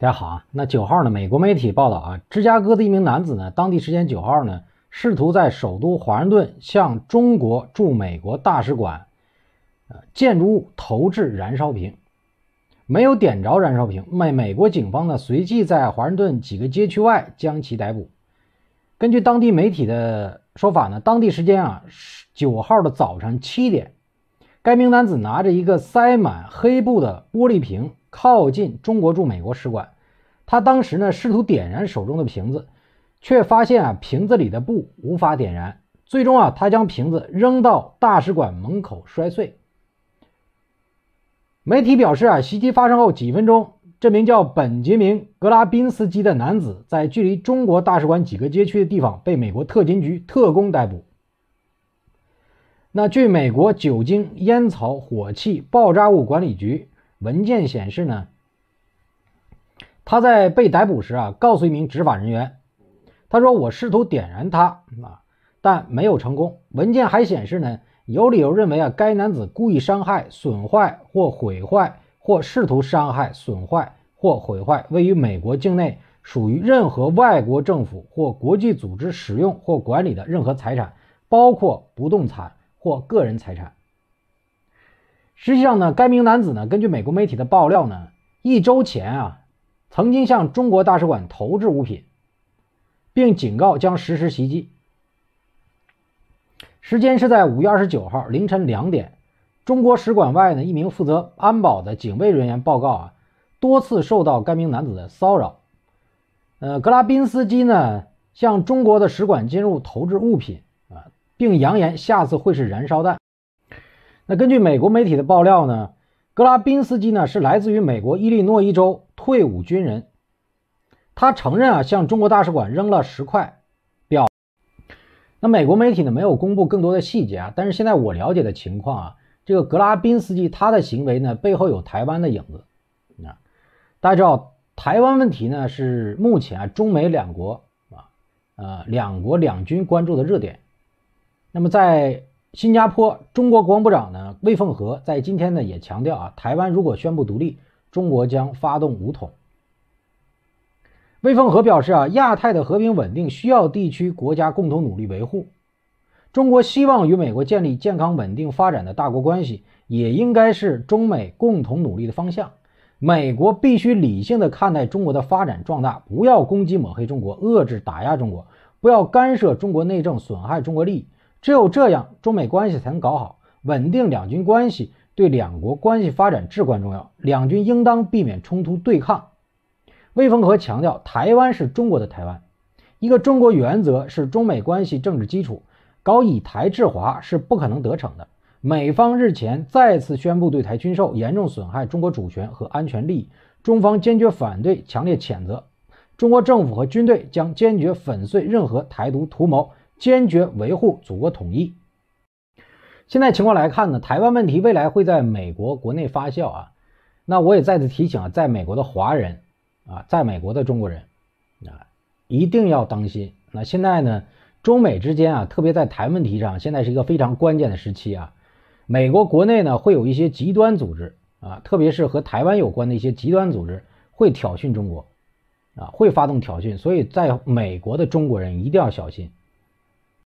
大家好啊，那九号呢？美国媒体报道啊，芝加哥的一名男子呢，当地时间九号呢，试图在首都华盛顿向中国驻美国大使馆呃建筑物投掷燃烧瓶，没有点着燃烧瓶。美美国警方呢随即在华盛顿几个街区外将其逮捕。根据当地媒体的说法呢，当地时间啊九号的早晨七点，该名男子拿着一个塞满黑布的玻璃瓶。靠近中国驻美国使馆，他当时呢试图点燃手中的瓶子，却发现啊瓶子里的布无法点燃。最终啊他将瓶子扔到大使馆门口摔碎。媒体表示啊袭击发生后几分钟，这名叫本杰明格拉宾斯基的男子在距离中国大使馆几个街区的地方被美国特勤局特工逮捕。那据美国酒精、烟草、火器、爆炸物管理局。文件显示呢，他在被逮捕时啊，告诉一名执法人员，他说：“我试图点燃它啊，但没有成功。”文件还显示呢，有理由认为啊，该男子故意伤害、损坏或毁坏或试图伤害、损坏或毁坏位于美国境内属于任何外国政府或国际组织使用或管理的任何财产，包括不动产或个人财产。实际上呢，该名男子呢，根据美国媒体的爆料呢，一周前啊，曾经向中国大使馆投掷物品，并警告将实施袭击。时间是在五月二十九号凌晨两点，中国使馆外呢，一名负责安保的警卫人员报告啊，多次受到该名男子的骚扰。呃，格拉宾斯基呢，向中国的使馆进入投掷物品啊，并扬言下次会是燃烧弹。那根据美国媒体的爆料呢，格拉宾斯基呢是来自于美国伊利诺伊州退伍军人，他承认啊向中国大使馆扔了石块，表。那美国媒体呢没有公布更多的细节啊，但是现在我了解的情况啊，这个格拉宾斯基他的行为呢背后有台湾的影子啊。大家知道台湾问题呢是目前中美两国啊呃两国两军关注的热点，那么在。新加坡中国国防部长呢魏凤和在今天呢也强调啊，台湾如果宣布独立，中国将发动武统。魏凤和表示啊，亚太的和平稳定需要地区国家共同努力维护。中国希望与美国建立健康稳定发展的大国关系，也应该是中美共同努力的方向。美国必须理性的看待中国的发展壮大，不要攻击抹黑中国，遏制打压中国，不要干涉中国内政，损害中国利益。只有这样，中美关系才能搞好，稳定两军关系对两国关系发展至关重要。两军应当避免冲突对抗。魏凤和强调，台湾是中国的台湾，一个中国原则是中美关系政治基础，搞以台制华是不可能得逞的。美方日前再次宣布对台军售，严重损害中国主权和安全利益，中方坚决反对，强烈谴责。中国政府和军队将坚决粉碎任何台独图谋。坚决维护祖国统一。现在情况来看呢，台湾问题未来会在美国国内发酵啊。那我也再次提醒啊，在美国的华人啊，在美国的中国人啊，一定要当心。那现在呢，中美之间啊，特别在台问题上，现在是一个非常关键的时期啊。美国国内呢，会有一些极端组织啊，特别是和台湾有关的一些极端组织会挑衅中国啊，会发动挑衅。所以，在美国的中国人一定要小心。